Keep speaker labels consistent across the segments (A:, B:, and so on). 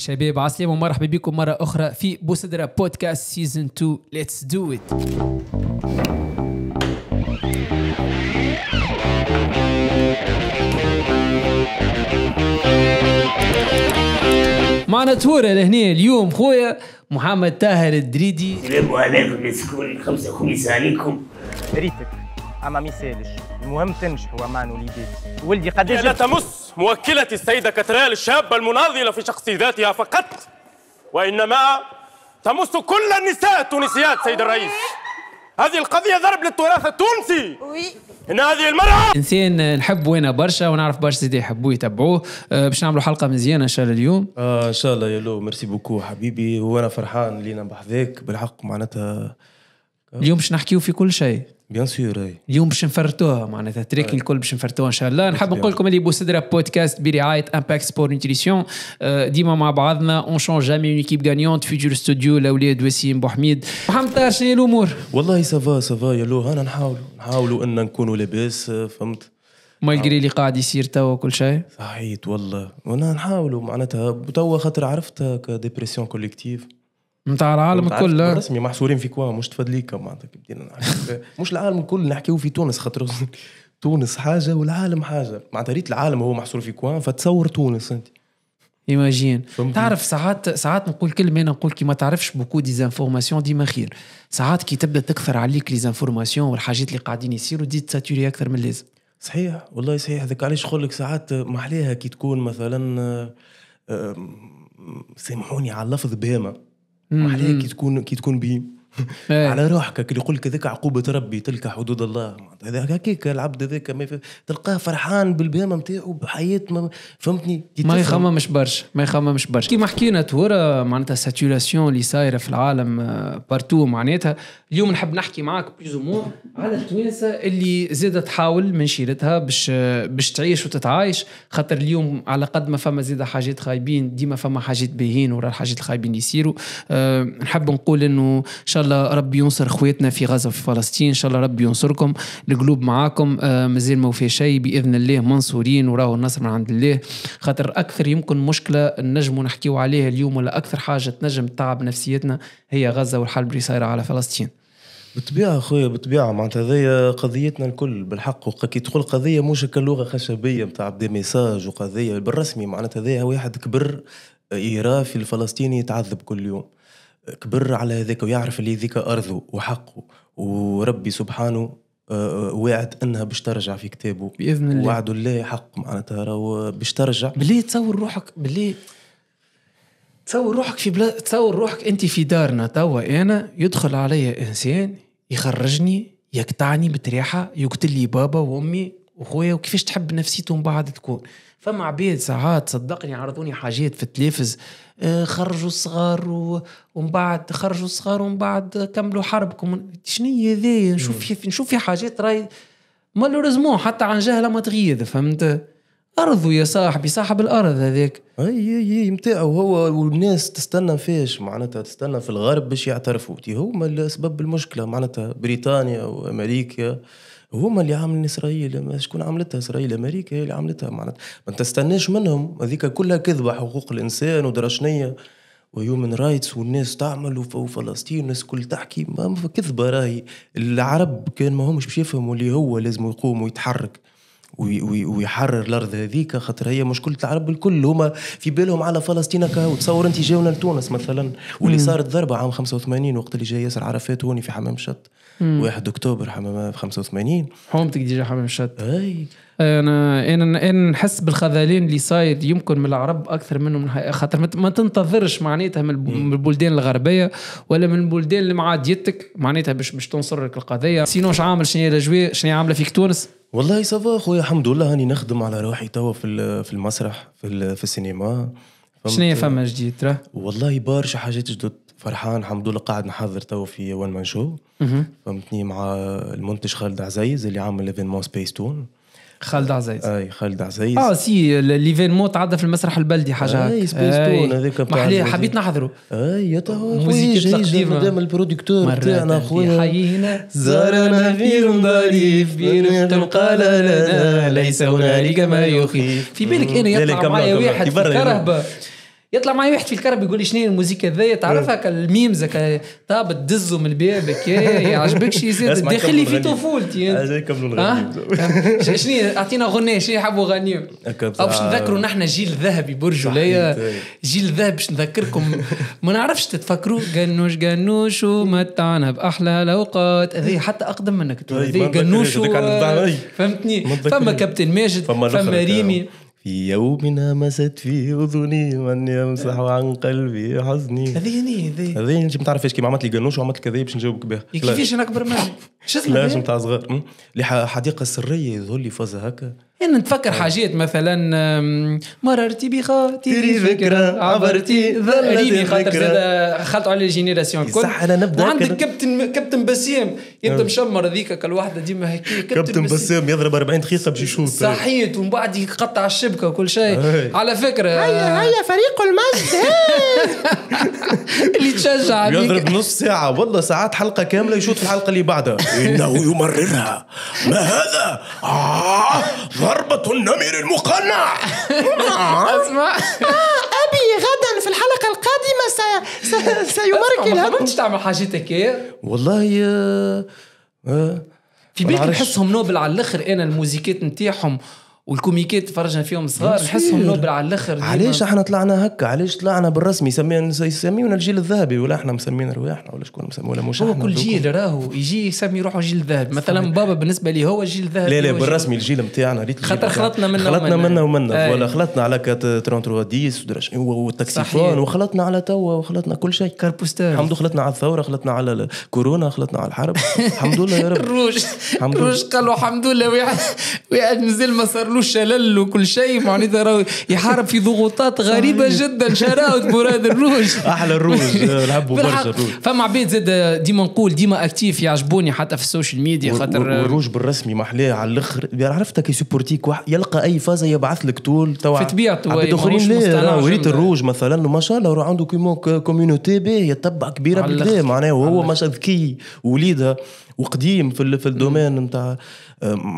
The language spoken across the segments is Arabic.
A: شباب عسلامة ومرحبا بكم مرة أخرى في بوسدرة بودكاست سيزون 2 ليتس دو إت معنا تورة لهنا اليوم خويا محمد طاهر الدريدي
B: السلام عليكم السكون خمسة خميسة عليكم ريتك أما ميسالش المهم تنجحوا امان وليدي ولدي قداش لا تمس موكلتي السيدة كترال الشابة المناضلة في شخص ذاتها فقط وإنما تمس كل النساء التونسيات سيد الرئيس هذه القضية ضرب للتراث التونسي إن هذه المرأة
A: إنسان نحب أنا برشا ونعرف برشا سيدي يحبوه يتبعوه أه، باش نعملوا حلقة مزيانة إن شاء الله اليوم آه
B: إن شاء الله يا لو ميرسي بوكو حبيبي وأنا فرحان لينا بحذاك بالحق معناتها اليوم
A: باش نحكيو في كل شيء
B: بيان سور
A: اليوم باش نفرتوها معناتها تريك الكل باش نفرتوها ان شاء الله نحب نقول لكم اللي بوسدرا بودكاست برعايه امباكت سبور نيوتريسيون ديما مع بعضنا اون شون جامي اون ايكيب غانيونت فيجر ستوديو الاولاد وسيم بوحميد محمد طاهر شنو الامور؟ والله سافا سافا يلو هانا نحاولوا نحاولوا ان نكونوا لاباس فهمت مالجري اللي قاعد يصير توا كل شيء صحيت والله
B: وانا نحاولوا معناتها توا خاطر عرفت آه، ديبرسيون كوليكتيف نتاع العالم كله رسمي محصورين في كوا مش تفضليك معناتها بدينا مش العالم الكل نحكيو في تونس خاطر تونس حاجه
A: والعالم حاجه معناتها ريت العالم هو محصور في كوا فتصور تونس انت ايماجين تعرف ساعات ساعات نقول كلمه انا نقول كي ما تعرفش بوكو ديزانفورماسيون ديما خير ساعات كي تبدا تكثر عليك ليزانفورماسيون والحاجات اللي قاعدين يصيروا دي تساتوري اكثر من اللازم صحيح
B: والله صحيح هذاك علاش نقول لك ساعات محليها كي تكون مثلا آه، سامحوني على اللفظ بهامه عليها كي تكون كي تكون بهم ايه. على روحك اللي يقول لك ذيك عقوبه ربي تلك حدود الله هكاك العبد ذاك ما تلقاه فرحان بالبهامه نتاعو بحياه ما فهمتني ما يخممش
A: برشا ما يخممش برشا كيما حكينا تورا معناتها ساتوراسيون اللي صايره في العالم بارتو آه، معناتها اليوم نحب نحكي معاك بليز على التوانسه اللي زادة تحاول من شيرتها باش آه، باش تعيش وتتعايش خاطر اليوم على قد ما فما زادة حاجات خايبين ديما فما حاجات باهين ورا الحاجات الخايبين اللي يصيروا أه نحب نقول انه ان شاء الله الله ربي ينصر اخواتنا في غزه وفي فلسطين ان شاء الله ربي ينصركم القلوب معاكم آه، مازال ما في شيء باذن الله منصورين وراهو النصر من عند الله خاطر اكثر يمكن مشكله نجموا نحكيو عليها اليوم ولا اكثر حاجه تنجم تعب نفسيتنا هي غزه والحرب اللي صايره على فلسطين
B: بالطبيعه خويا بالطبيعه معناتها هذايا قضيتنا الكل بالحق وكي تقول قضيه مش كلغه خشبيه نتاع دي ميساج وقضيه بالرسمي معناتها هذايا واحد كبر يراه في الفلسطيني يتعذب كل يوم كبر على هذاك ويعرف اللي ذيك أرضه وحقه وربي سبحانه آه، آه، واعد انها باش ترجع في كتابه باذن الله وعد
A: الله حق معناتها راهو باش ترجع باللي تصور روحك باللي تصور روحك في بلا تصور روحك انت في دارنا توا انا يدخل علي انسان يخرجني يقطعني بتريحه يقتل لي بابا وامي وخويا وكيفاش تحب نفسيتهم من بعد تكون فما عباد ساعات صدقني عرضوني حاجات في التلفز آه، خرجوا الصغار ومن بعد خرجوا الصغار ومن بعد كملوا حربكم شنو هي نشوف في نشوف في حاجات راي مالوريزمون حتى عن جهله ما تغيد فهمت ارضه يا صاحبي صاحب الارض هذاك اي اي اي نتاعو
B: هو والناس تستنى فيش معناتها تستنى في الغرب باش يعترفوا هما السبب المشكله معناتها بريطانيا وامريكا هما اللي عاملين اسرائيل شكون عملتها اسرائيل امريكا هي اللي عملتها معناتها ما تستناش منهم هذيك كلها كذبه حقوق الانسان ودرشنيه ويومن رايتس والناس تعمل وفلسطين والناس الكل تحكي ما كذبه راهي العرب كان ما همش باش يفهموا اللي هو لازم يقوم ويتحرك ويحرر الارض هذيك خاطر هي مشكله العرب الكل هما في بالهم على فلسطين كهو تصور انت جاونا لتونس مثلا واللي صارت ضربه عام 85 وقت اللي جاي ياسر عرفات هوني في حمام شط 1 اكتوبر حمامه في 85 حومتك
A: ديجا حمام الشط اي انا انا نحس بالخذلان اللي صاير يمكن من العرب اكثر منه من خاطر ما تنتظرش معناتها من البلدان الغربيه ولا من البلدان اللي معاديتك معناتها باش باش تنصر لك القضيه سينو عامل شنو هي الاجواء شنو عامله فيك تونس والله صافا خويا الحمد
B: لله هاني نخدم على روحي توا في في المسرح في, في السينما شنو هي فما جديد ترى والله برشا حاجات جدد فرحان الحمد لله قاعد نحضر توا في وان مان شو فهمتني مع المنتج خالد عزيز اللي عامل ليفينمون سبيس تون
A: خالد عزيز اي خالد عزيز اه سي ليفينمون تعدى في المسرح البلدي حاجه اي سبيس تون هذاك بتاع حبيت نحضره اي تو موزيك مدام قدام البرودكتور تاعنا خويا حيينا
B: زارنا فيهم ضريف بيرفتم قال لنا ليس
A: هنالك ما يخيف في بالك انا يطلع معايا واحد في كرهبه يطلع معي واحد في الكرب يقول لي شنو الموسيقى هذايا تعرفها إيه. كالميمز هكا طاب تدزو من الباب إيه، هكا يعجبك شي زاد داخلي في طفولتي شنو اعطينا غنية شنو يحبوا غنية او باش نذكروا نحن جيل ذهبي برج ولايا إيه. جيل ذهب باش نذكركم ما نعرفش تتفكروا قنوش قنوش ومتعنا باحلى الاوقات هذه حتى اقدم منك قنوش فهمتني فما كابتن ماجد فما ريمي
B: في يومنا مست في اذني من يمسح عن قلبي حزني
A: هذه هذه
B: هذه انت ما تعرفش كيما عملت لي قنوش وعملت كذا باش نجاوبك بها كيفاش انا
A: اكبر منك شو اسمه لازم تاع
B: صغار اللي حديقه سريه يظهر لي فازها هكا
A: انا نتفكر حاجات مثلا مررتي بخاطري فكره عبرتي ذلتي خاطر زاد خلطوا على الجينيراسيون الكل صح انا نبدا وعندك كابتن كابتن بسام يبدا نعم. مشمر هذيك الوحده ديما هكا كابتن, كابتن بسام
B: يضرب 40 خيصه باش يشوط صحيت
A: ومن بعد يقطع الشبكه وكل شيء على فكره هيا هيا فريق المجد اللي تشجع يضرب
B: نص ساعه والله ساعات حلقه كامله يشوط في الحلقه اللي بعدها انه يمررها ما هذا آه،
A: ضربة النمر المقنع اسمع آه، أبي غدا
B: في الحلقة القادمة سيمرك
A: سيمارك ما كنتش تعمل حاجتك ايه والله يا... آه، آه، في بالك نحسهم نوبل على الاخر انا الموزيكات نتاعهم والكوميكات تفرجنا فيهم صغار نحسهم نوبل على الاخر علاش
B: احنا طلعنا هكا علاش طلعنا بالرسمي يسمينا الجيل الذهبي ولا احنا مسمينا رواحنا ولا شكون مسمي ولا مش هو كل جيل
A: راهو يجي يسمي روحه جيل ذهبي مثلا بابا بالنسبه لي هو جيل ذهبي لا لا بالرسمي
B: الجيل نتاعنا خاطر خلطنا منا خلطنا منا ومنا ولا خلطنا على 3310 والتاكسيفون وخلطنا على توا وخلطنا كل شيء كاربوستر الحمد لله خلطنا على الثوره خلطنا على كورونا خلطنا على
A: الحرب الحمد لله يا رب الروج الروج قالوا الحمد لله واحد مازال ما صار يقولوا الشلل وكل شيء معناتها راهو يحارب في ضغوطات غريبه جدا شراوت مراد الروج احلى الروج نحبوا برشا الروج فما عباد زاد ديما نقول ديما اكتيف يعجبوني حتى في السوشيال ميديا خاطر الروج بالرسمي محلاه على الاخر
B: يعني عرفتك سبورتيك يلقى اي فازه يبعث لك طول توا في طبيعته عباد اخرين لا وريت الروج مثلا ما شاء الله عنده كوميونيتي باهي يتبع كبيره بالله معناها وهو الله ذكي وليدها وقديم في الدومين نتاع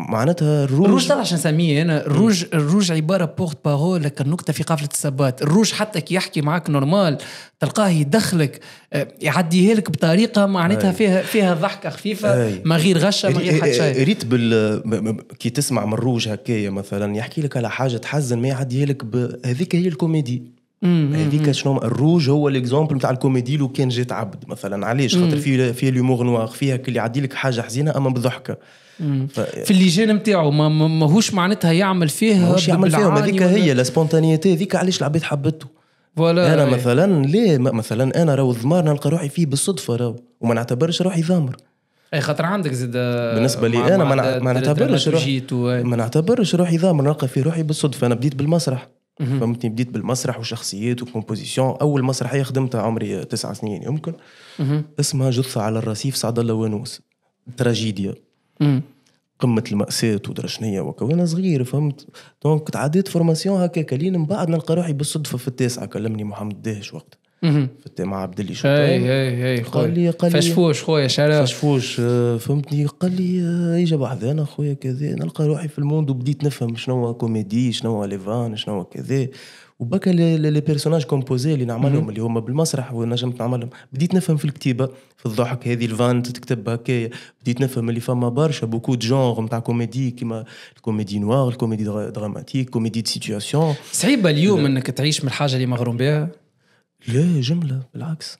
B: معناتها الروج الروج
A: عشان نسميه انا الروج الروج عباره بورت بارول لك النكته في قافله السبات الروج حتى كي يحكي معك نورمال تلقاه يدخلك آه، يعديها لك بطريقه معناتها فيها فيها ضحكه خفيفه ما غير غشه ما غير حتى شيء
B: ريت بال كي تسمع من الروج هكايا مثلا يحكي لك على حاجه تحزن ما يعديها لك ب... هذيك هي الكوميدي هذيك شنو الروج هو الاكزومبل نتاع الكوميدي لو كان جات عبد مثلا علاش خاطر فيه فيه الهيومور نوار فيها
A: اللي يعدي لك حاجه حزينه اما بضحكه في اللجان نتاعو ما ماهوش معناتها يعمل فيها ماهوش يعمل فيها هذيك هي
B: سبونتانيتي هذيك علاش العباد حبته فوالا انا مثلا ليه مثلا انا راهو الضمار نلقى روحي فيه بالصدفه راهو وما نعتبرش روحي ضامر
A: اي خاطر عندك زاد بالنسبه لي انا ما, ما نعتبرش روحي
B: ما نعتبرش روحي ضامر نلقى فيه روحي بالصدفه انا بديت بالمسرح فهمتني بديت بالمسرح وشخصيات وكومبوزيسيون اول مسرحيه خدمتها عمري تسع سنين يمكن اسمها جثه على الرصيف سعد الله ونوس تراجيديا قمه الماساه ودرشنية وكوانا صغير فهمت دونك تعديت فورماسيون هكاك لين من بعد نلقى روحي بالصدفه في التاسعه كلمني محمد داهش وقتها في مع عبد اللي شو اي اي اي قال لي قال لي فشفوش خويا شرف فشفوش آه، فهمتني قال لي اجا آه، بعد انا خويا كذا نلقى روحي في الموند وبديت نفهم شنو كوميدي شنو ليفان شنو كذا وبكا لي بيرسوناج كومبوزي اللي نعملهم اللي هما بالمسرح ونجمت نعملهم بديت نفهم في الكتيبه في الضحك هذه الفان تكتب هكايا بديت نفهم اللي فما برشا بوكو دو جونغ نتاع كوميدي كيما الكوميدي نوار الكوميدي دراماتيك كوميدي دو سيتياسيون
A: صعيبه اليوم انك تعيش من الحاجه اللي مغروم بها
B: لا جمله بالعكس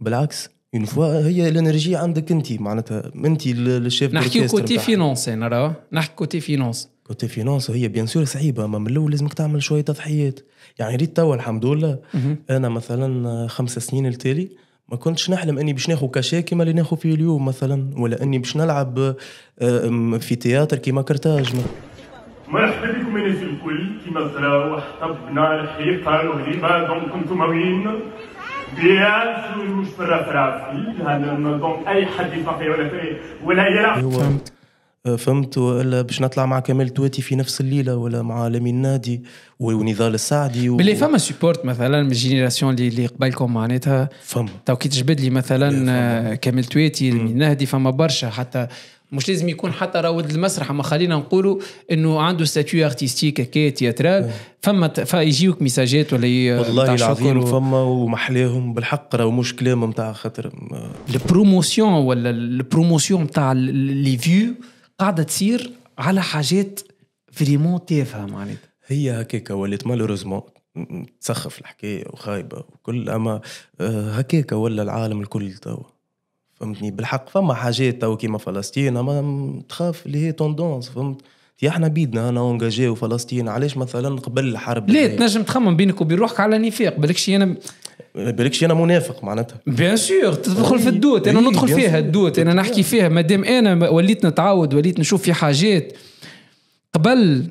B: بالعكس اون فوا هي الانرجي عندك انت معناتها انت الشيف نحكي كوتي
A: فينونس انا راه نحكي كوتي فينونس كوتي فينونس
B: هي بيان سور صعيبه اما من الاول لازمك تعمل شويه تضحيات يعني ريت توا الحمد لله انا مثلا خمس سنين التالي ما كنتش نحلم اني باش ناخذ كاشي كيما اللي ناخذ فيه اليوم مثلا ولا اني باش نلعب آه، في تياتر كيما كرتاج مثلا مرحبا بكم الناس الكل في تراو وحطبنا الحيطة الغريبة دونك انتم وين بياس ومش راسي هذا دونك اي حد يفقي ولا ولا يلعب أيوة. فهمت ولا باش نطلع مع كمال تواتي في نفس الليله ولا مع لمين نادي ونضال السعدي و... بلي
A: فما سيبورت مثلا من الجينيراسيون اللي اللي قبلكم معناتها فما تو كي تجبد لي مثلا كمال تواتي لمين نادي فما برشا حتى مش لازم يكون حتى راود المسرح اما خلينا نقولوا انه عنده ستاتيو ارتستيك هكا تياترال فما فيجيوك ميساجات ولا والله العظيم فما ومحلاهم بالحق راهو مش كلام نتاع خاطر البروموسيون ولا البروموسيون نتاع لي فيو قاعده تصير على حاجات فريمون تافهه معناتها
B: هي هكاك ولات مالوروزمون تسخف الحكايه وخايبه وكل اما آه، هكاك ولا العالم الكل توا فهمتني بالحق فما حاجات تو كيما فلسطين اما تخاف اللي هي توندونس فهمت يا احنا بيدنا انا اونجاجي وفلسطين علاش مثلا قبل الحرب لا تنجم تخمم بينك وبين روحك على نفاق بالكش انا بالكش انا منافق معناتها بيان سور تدخل في إيه، الدوت انا إيه، ندخل فيها
A: الدوت انا نحكي فيها مادام انا وليت نتعاود وليت نشوف في حاجات قبل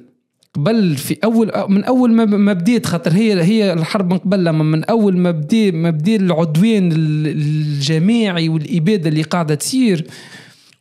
A: قبل في اول من اول ما بديت خاطر هي هي الحرب من قبل لما من اول ما بدي ما بدي العدوان الجماعي والاباده اللي قاعده تصير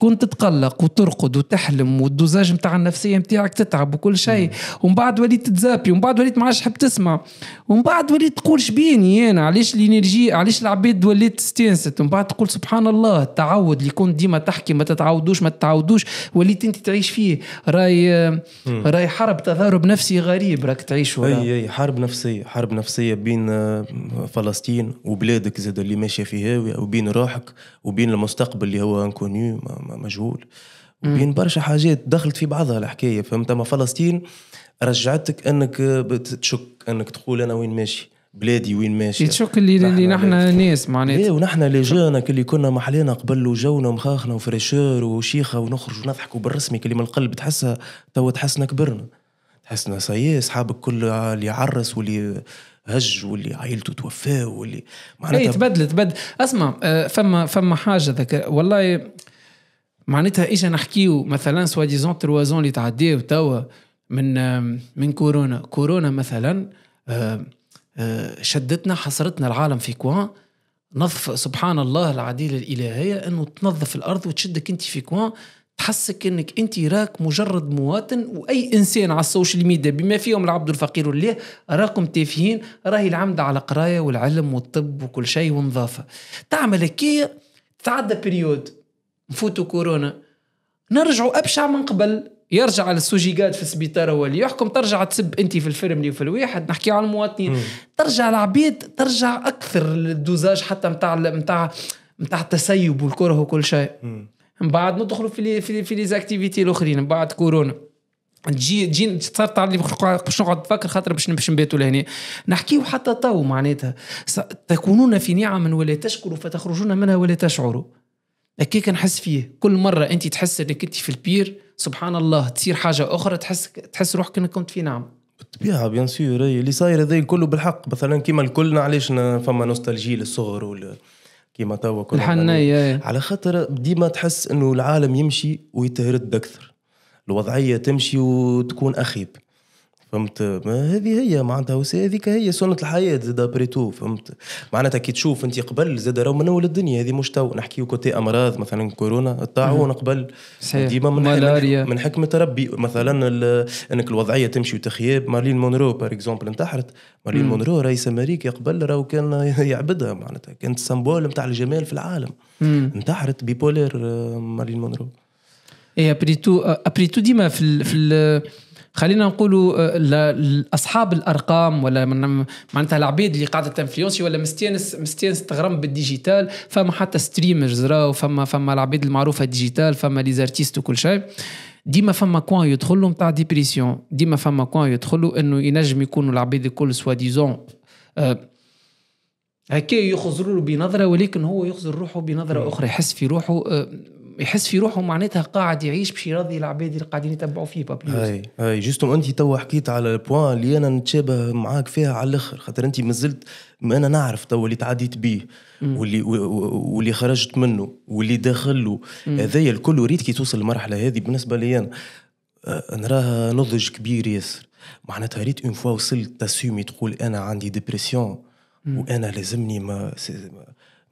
A: كنت تتقلق وترقد وتحلم والدوزاج نتاع النفسيه نتاعك تتعب وكل شيء ومن بعد وليت تزابي ومن بعد وليت ما عادش حب تسمع ومن بعد وليت تقول شبيني انا علاش الانرجي علاش العباد وليت استانست ومن بعد تقول سبحان الله التعود اللي كنت ديما تحكي ما تتعودوش ما تتعودوش وليت انت تعيش فيه راي راي حرب تضارب نفسي غريب راك تعيش ولا.
B: اي اي حرب نفسيه حرب نفسيه بين آه، فلسطين وبلادك زاد اللي ماشيه فيها وبين روحك وبين المستقبل اللي هو انكونيو مجهول بين برشا حاجات دخلت في بعضها الحكايه فهمت اما فلسطين رجعتك انك تشك انك تقول انا وين ماشي بلادي وين ماشي تشك اللي اللي نحن ناس معناتها ايه ونحن اللي جانا اللي كنا محلينا قبل وجونا مخاخنا وفريشور وشيخه ونخرج ونضحك بالرسمي كلمة من القلب تحسها تو تحسنا كبرنا تحسنا سي اصحابك كل اللي عرس واللي هج واللي عائلته توفى
A: واللي معناتها ايه تبدلت تبدل اسمع آه، فما فما حاجه ذكر والله معناتها اجا نحكيو مثلا سوا ديزون تروازون اللي تعداو توا من من كورونا كورونا مثلا آه، آه، شدتنا حصرتنا العالم في كوان نظف سبحان الله العديل الالهيه انه تنظف الارض وتشدك انت في كوان تحسك انك انت راك مجرد مواطن واي انسان على السوشيال ميديا بما فيهم العبد الفقير والليه راكم تافهين راهي العمد على قرايه والعلم والطب وكل شيء ونظافه تعمل هكايا تعدى بريود نفوتوا كورونا نرجعوا ابشع من قبل يرجع السوجيقات في السبيطار هو اللي يحكم ترجع تسب انت في الفرملي وفي الواحد نحكي على المواطنين مم. ترجع العبيد ترجع اكثر الدوزاج حتى نتاع نتاع نتاع التسيب والكره وكل شيء من بعد ندخلوا في لي في, في ليزاكتيفيتي الاخرين من بعد كورونا تجي تجي تصير تعلي باش نقعد نفكر خاطر باش باش نباتوا لهنا نحكيو حتى تو معناتها تكونون في نعم ولا تشكروا فتخرجون منها ولا تشعروا هكاك نحس فيه كل مره انت تحس انك انت في البير سبحان الله تصير حاجه اخرى تحس تحس روحك انك كنت في نعم
B: بالطبيعه بيان سور اللي صاير هذا كله بالحق مثلا كيما الكلنا علاش فما نوستالجي للصغر ولا كيما توا كل الحنية على خاطر ديما تحس انه العالم يمشي ويتهرد اكثر الوضعيه تمشي وتكون اخيب فهمت ما هذه هي معناتها هذيك هي سنه الحياه زاد ابري تو فهمت معناتها كي تشوف انت قبل زاد راهو من اول الدنيا هذه مش تو نحكي كوتي امراض مثلا كورونا الطاعون قبل ديما من مالاريا من حكمه ربي مثلا انك الوضعيه تمشي وتخيب مارلين مونرو بار اكزومبل انتحرت مارلين مونرو رئيس امريكا قبل راهو كان يعبدها معناتها كانت سمبول نتاع الجمال في العالم انتحرت بيبولير آه،
A: مارلين مونرو اي ابري تو ابري آه، تو ديما في الـ في الـ خلينا نقولوا آه، اصحاب الارقام ولا معناتها العبيد اللي قاعده تنفلونسي ولا مستانس مستانس تغرم بالديجيتال فما حتى ستريمرز راهو فما فما العبيد المعروفه ديجيتال فما لي زارتيست وكل شيء ديما فما كوان يدخل له نتاع ديبريسيون ديما فما كوان يدخلوا انه ينجم يكونوا العبيد الكل سوا ديزون آه، هكا يخزروا له بنظره ولكن هو يخزر روحه بنظره اخرى يحس في روحه آه، يحس في روحه معناتها قاعد يعيش باش يرضي العباد اللي قاعدين يتبعوا فيه بابليوس اي
B: اي جوستوم انت تو حكيت على البوان اللي انا نتشابه معاك فيها على الاخر خاطر انت مازلت انا نعرف تو اللي تعديت بيه واللي واللي خرجت منه واللي داخل له هذايا الكل وريت كي توصل للمرحله هذه بالنسبه لي انا آه، نراها نضج كبير ياسر معناتها ريت اون فوا وصلت تسومي تقول انا عندي ديبرسيون وانا لازمني ما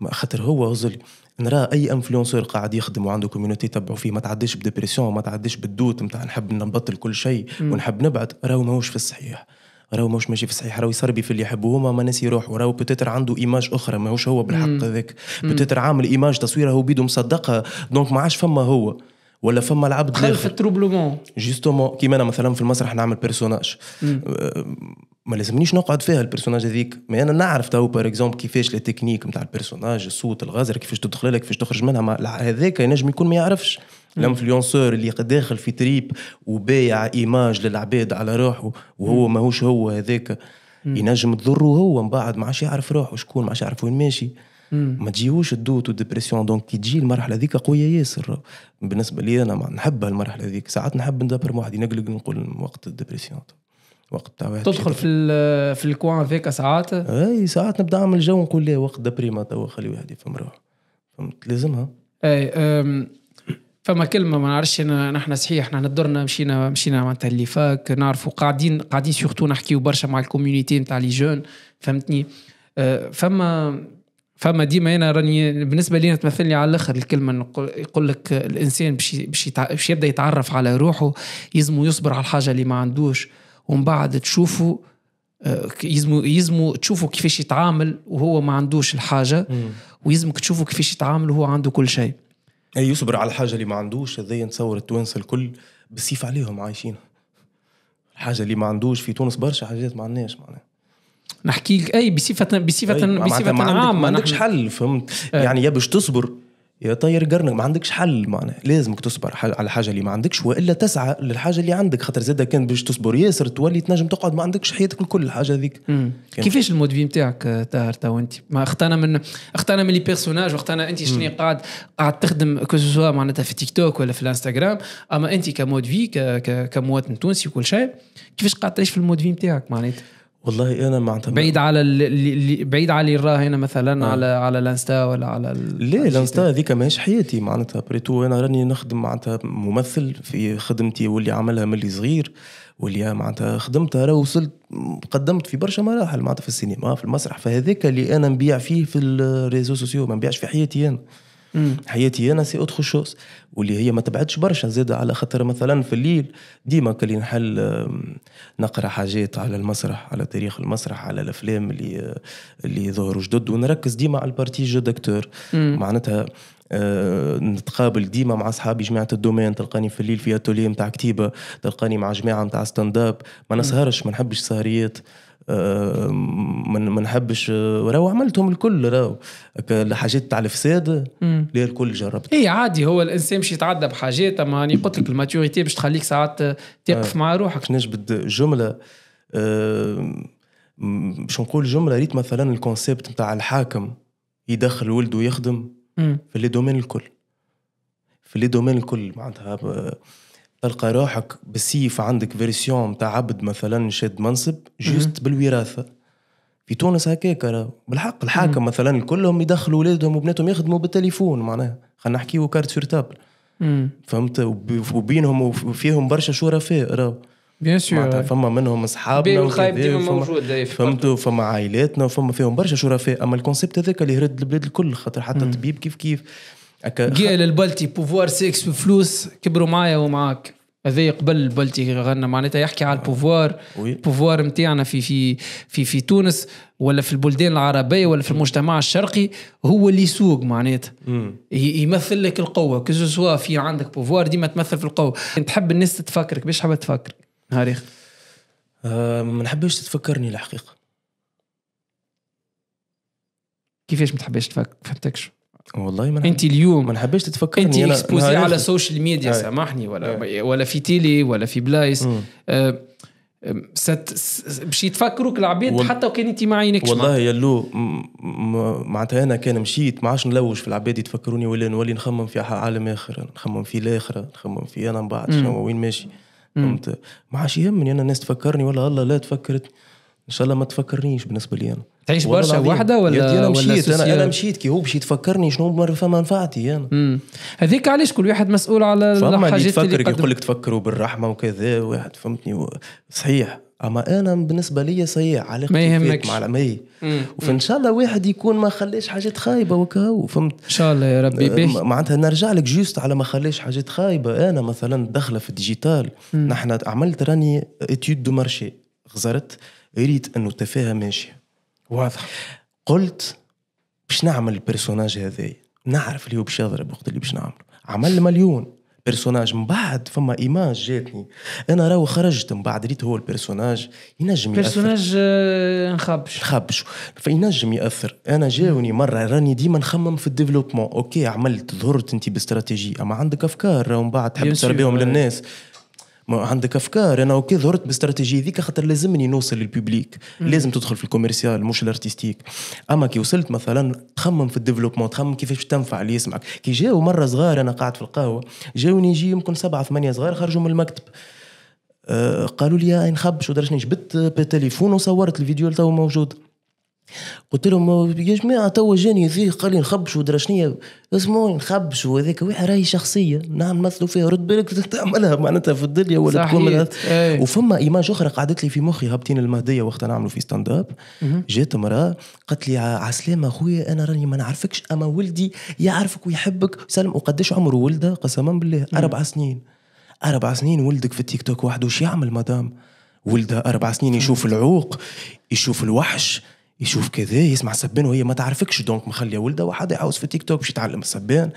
B: ما خاطر هو زل نرى اي انفلونسور قاعد يخدم وعنده كوميونيتي تبعو فيه ما تعديش بديبرسيون ما تعديش بالدوت نتاع نحب نبطل كل شيء ونحب نبعد راهو ماهوش في الصحيح راهو ماهوش ماشي في الصحيح راهو يسربي في اللي يحبوا هما ما ناس يروح وراهو بتتر عنده ايماج اخرى ماهوش هو بالحق هذاك بتتر عامل ايماج تصويره هو بيده مصدقه دونك ما عادش فما هو ولا فما العبد خلف التروبلومون جوستومون كيما انا مثلا في المسرح نعمل بيرسوناج ما لازمنيش نقعد فيها البيرسوناج هذيك مي انا نعرف تو بار اكزومبل كيفاش لي تكنيك نتاع البيرسوناج الصوت الغازر كيفاش تدخل لها كيفاش تخرج منها هذاك ينجم يكون ما يعرفش الانفلونسور اللي داخل في تريب وبايع ايماج للعباد على روحه وهو ماهوش هو هذاك ينجم تضره هو من بعد ما عادش يعرف روحه شكون ما عادش يعرف وين ماشي ما تجيوش الدوت والديبرسيون دونك كي تجي المرحله هذيك قويه ياسر بالنسبه لي انا نحب المرحله هذيك ساعات نحب ندبر واحد نقلق نقول وقت الديبرسيون وقت تاع تدخل في
A: في الكوان هذاك ساعات اي ساعات نبدا نعمل جو نقول ليه وقت دبريما توا خلي واحد يفهم روحه
B: فهمت لازمها
A: اي فما كلمه ما نعرفش نحن صحيح احنا ندرنا مشينا مشينا معناتها اللي فاك نعرفوا قاعدين قاعدين سورتو نحكيو برشا مع الكوميونيتي نتاع لي جون فهمتني إيه، فما فما ديما انا راني بالنسبه لي تمثل لي على الاخر الكلمه يقول لك الانسان باش باش يبدا يتعرف على روحه يزمو يصبر على الحاجه اللي ما عندوش ومن بعد تشوفوا آه، يلزموا يلزموا تشوفوا كيفاش يتعامل وهو ما عندوش الحاجه ويلزمك تشوفوا كيفاش يتعامل وهو عنده كل شيء
B: اي يصبر على الحاجه اللي ما عندوش هذايا نتصور التوانسه الكل بالسيف عليهم عايشين الحاجه اللي ما عندوش في تونس برشا حاجات ما عندناش معناها
A: نحكي لك اي بصفه بصفه بصفه عامه ما عندكش
B: حل فهمت آه. يعني يا باش تصبر يا طير قرنك ما عندكش حل معنا لازمك تصبر على الحاجه اللي ما عندكش والا تسعى للحاجه اللي عندك خاطر زاد كان باش تصبر ياسر تولي
A: تنجم تقعد ما عندكش حياتك الكل الحاجه هذيك كيفاش المود في نتاعك طاهر تو انت ما اختنا من اختنا من لي بيرسوناج واختنا انت شنو قاعد قاعد تخدم كوزوا معناتها في تيك توك ولا في الانستغرام اما انت كمود في كمواطن تونسي وكل شيء كيفاش قاعد تعيش في المود في نتاعك معناتها والله انا ما اعتمد بعيد على اللي بعيد على هنا مثلا آه. على على الانستا ولا على ليه الانستا هذيك ماهيش حياتي معناتها بريتو
B: انا راني نخدم معناتها ممثل في خدمتي واللي عملها ملي صغير واللي معناتها خدمتها راه وصلت قدمت في برشا مراحل معناتها في السينما في المسرح فهذاك اللي انا نبيع فيه في الريزو سوسيو ما نبيعش في حياتي انا حياتي انا سي اوتخ شوز واللي هي ما تبعدش برشا زادة على خاطر مثلا في الليل ديما كلي نحل نقرا حاجات على المسرح على تاريخ المسرح على الافلام اللي اللي ظهروا جدد ونركز ديما على البارتي جو دكتور معناتها أه نتقابل ديما مع اصحابي جماعه الدومين تلقاني في الليل في اتوليه نتاع كتيبه تلقاني مع جماعه نتاع ستاند اب ما نسهرش ما نحبش سهريات ما نحبش راهو عملتهم
A: الكل راهو الحاجات تاع الفساد لا الكل جربت اي عادي هو الانسان باش يتعدى بحاجات اما راني قلت لك الماتوريتي باش تخليك ساعات تقف آه. مع روحك نجبد
B: جمله آه، باش نقول جمله ريت
A: مثلا الكونسيبت نتاع
B: الحاكم يدخل ولده يخدم في لي دومين الكل في لي دومين الكل معناتها آه، تلقى روحك بالسيف عندك فيرسيون تاع عبد مثلا شاد منصب جوست بالوراثه في تونس هكاك بالحق الحاكم مثلا كلهم يدخلوا ولادهم وبناتهم يخدموا بالتليفون معناها خلينا نحكيو كارت سور تابل فهمت وبينهم وفيهم برشا شرفاء راهو بيان سور فما منهم اصحابنا والخايب ديما موجود فهمتوا فما عائلاتنا وفما فيهم برشا شرفاء اما
A: الكونسيبت هذاك اللي هرد البلاد الكل خاطر حتى الطبيب كيف كيف قال البلتي بوفوار سيكس وفلوس كبروا معايا ومعاك هذا قبل البلتي غنى معناتها يحكي على البوفوار البوفوار نتاعنا في في في في تونس ولا في البلدان العربيه ولا في المجتمع الشرقي هو اللي يسوق معناتها يمثل لك القوه كو في عندك بوفوار ديما تمثل في القوه تحب الناس تتفكرك باش حابه تفكرك هاري أه ما نحبش تتفكرني الحقيقه كيفاش ما تحبش تفكر فهمتكش والله ما انت اليوم ما نحبش تتفكرني انت اكسبوزي على السوشيال ميديا سامحني ولا هاي. ولا في تيلي ولا في بلايس أه، أه، ست باش يتفكروك العباد وال... حتى وكان انت ما عينكش والله يا لو
B: معناتها انا كان مشيت ما عادش نلوج في العباد يتفكروني ولا نولي نخمم في عالم اخر نخمم في الاخره نخمم في انا من بعد وين ماشي فهمت ما عادش يهمني انا الناس تفكرني ولا الله لا تفكرت ان شاء الله ما تفكرنيش بالنسبه لي انا تعيش برشا وحده ولا انا مشيت ولا انا, أنا مشيت كي هو باش يتفكرني شنو فما منفعتي انا هذيك علاش كل
A: واحد مسؤول على الحاجات اللي تفكرك يقول
B: لك تفكروا بالرحمه وكذا واحد فهمتني صحيح اما انا بالنسبه لي صحيح على ما يهمكش مع العمي وفان شاء الله واحد يكون ما خلاش حاجات خايبه وكهو فهمت ان شاء الله يا ربي بيه آه، معناتها نرجع لك جوست على ما خلاش حاجات خايبه انا مثلا داخله في الديجيتال نحن عملت راني اتيود دو مارشي خزرت ريت انه التفاهه ماشيه واضح قلت باش نعمل البيرسوناج هذايا نعرف اللي هو باش يضرب وقت اللي باش نعمله عمل مليون بيرسوناج من بعد فما ايماج جاتني انا راهو خرجت من بعد ريت هو البيرسوناج ينجم ياثر بيرسوناج آه، نخبش نخبش فينجم ياثر انا جاوني مره راني ديما نخمم في الديفلوبمون اوكي عملت ظهرت انت باستراتيجيه اما عندك افكار راهو من بعد تحب تربيهم للناس ما عندك افكار انا اوكي ظهرت باستراتيجية ذيك خاطر لازمني نوصل للببليك لازم تدخل في الكوميرسيال مش الارتستيك اما كي وصلت مثلا تخمم في الديفلوبمون تخمم كيفاش تنفع اللي يسمعك كي جاوا مره صغار انا قاعد في القهوه جاوني يجي يمكن سبعه ثمانيه صغار خرجوا من المكتب آه قالوا لي نخبش ودرشني جبت بالتليفون وصورت الفيديو اللي موجود قلت لهم يا جماعه توا جاني ذي قال لي نخبش ودرا شنيا اسمعوني نخبش وهذاك راهي شخصيه نعم نمثلوا فيها رد بالك تعملها معناتها في الدنيا ولا تكون إيه. وفما ايماج اخرى قعدت لي في مخي هابطين المهديه وقت نعملوا في ستاند اب جات امراه قالت لي عسلامه اخويا انا راني ما نعرفكش اما ولدي يعرفك ويحبك سلم وقداش عمره ولده قسما بالله اربع سنين اربع سنين ولدك في التيك توك وحده وش يعمل مدام ولده اربع سنين يشوف العوق يشوف الوحش يشوف كذا يسمع سبان وهي ما تعرفكش دونك مخليه ولده واحد يحوس في تيك توك باش يتعلم سبان